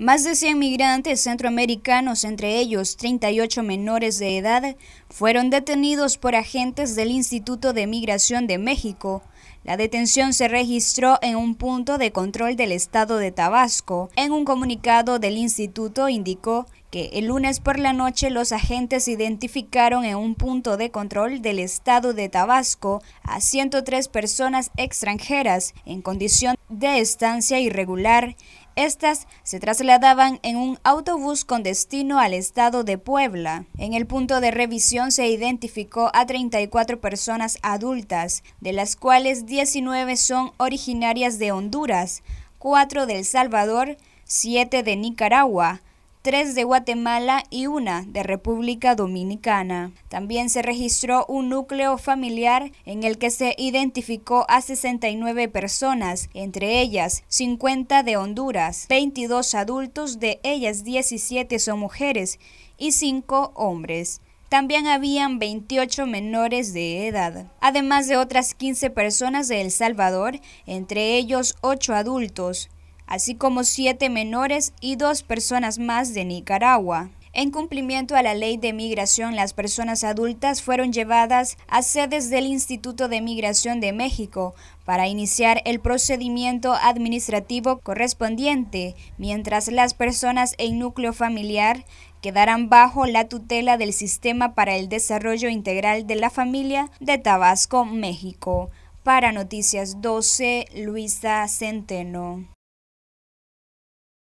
Más de 100 migrantes centroamericanos, entre ellos 38 menores de edad, fueron detenidos por agentes del Instituto de Migración de México. La detención se registró en un punto de control del estado de Tabasco. En un comunicado del instituto indicó que el lunes por la noche los agentes identificaron en un punto de control del estado de Tabasco a 103 personas extranjeras en condición de estancia irregular estas se trasladaban en un autobús con destino al estado de Puebla. En el punto de revisión se identificó a 34 personas adultas, de las cuales 19 son originarias de Honduras, 4 de El Salvador, 7 de Nicaragua, tres de Guatemala y una de República Dominicana. También se registró un núcleo familiar en el que se identificó a 69 personas, entre ellas 50 de Honduras, 22 adultos, de ellas 17 son mujeres y 5 hombres. También habían 28 menores de edad, además de otras 15 personas de El Salvador, entre ellos 8 adultos, así como siete menores y dos personas más de Nicaragua. En cumplimiento a la ley de migración, las personas adultas fueron llevadas a sedes del Instituto de Migración de México para iniciar el procedimiento administrativo correspondiente, mientras las personas en núcleo familiar quedarán bajo la tutela del Sistema para el Desarrollo Integral de la Familia de Tabasco, México. Para Noticias 12, Luisa Centeno.